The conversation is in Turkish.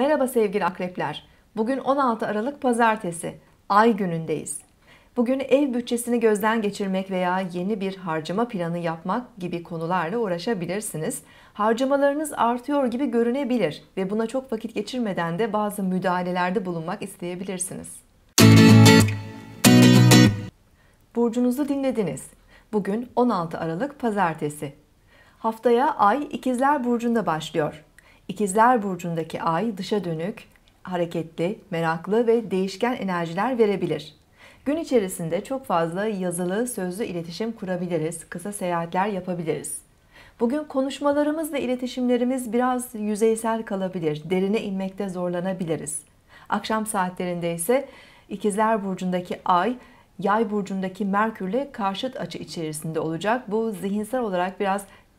Merhaba sevgili akrepler. Bugün 16 Aralık Pazartesi. Ay günündeyiz. Bugün ev bütçesini gözden geçirmek veya yeni bir harcama planı yapmak gibi konularla uğraşabilirsiniz. Harcamalarınız artıyor gibi görünebilir ve buna çok vakit geçirmeden de bazı müdahalelerde bulunmak isteyebilirsiniz. Burcunuzu dinlediniz. Bugün 16 Aralık Pazartesi. Haftaya Ay İkizler Burcu'nda başlıyor. İkizler burcundaki ay dışa dönük, hareketli, meraklı ve değişken enerjiler verebilir. Gün içerisinde çok fazla yazılı, sözlü iletişim kurabiliriz, kısa seyahatler yapabiliriz. Bugün konuşmalarımız iletişimlerimiz biraz yüzeysel kalabilir, derine inmekte zorlanabiliriz. Akşam saatlerinde ise İkizler burcundaki ay Yay burcundaki Merkürle karşıt açı içerisinde olacak. Bu zihinsel olarak biraz